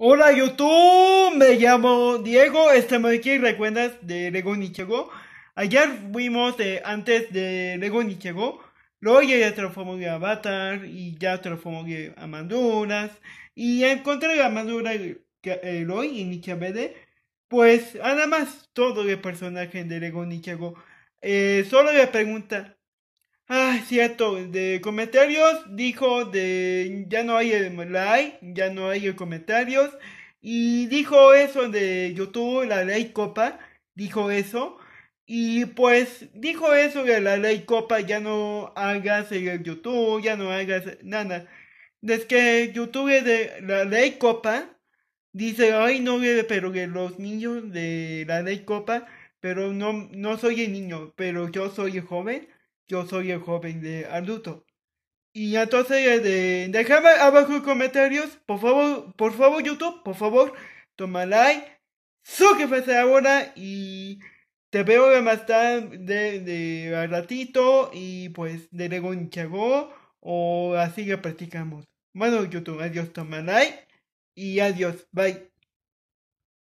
Hola YouTube, me llamo Diego, estamos aquí, ¿recuerdas de Lego Nichego? Ayer fuimos antes de Lego Nichego, luego ya transformó de Avatar y ya transformó a Amanduras y encontré a Amandura eh, Eloy y Nichabede, pues nada más todo el personaje de Lego Nichego. Eh, solo le pregunta, Ah, cierto, de comentarios dijo de ya no hay el like, ya no hay comentarios y dijo eso de YouTube, la ley Copa, dijo eso y pues dijo eso de la ley Copa, ya no hagas el YouTube, ya no hagas nada. Desde que YouTube de la ley Copa dice, ay no, pero que los niños de la ley Copa, pero no, no soy el niño, pero yo soy el joven yo soy el joven de Arduto. Y entonces, de, abajo en comentarios, por favor, por favor, YouTube, por favor, toma like, suscríbete ahora y te veo más tarde, de, ratito, y pues, de luego en o así que practicamos. Bueno, YouTube, adiós, toma like, y adiós, bye.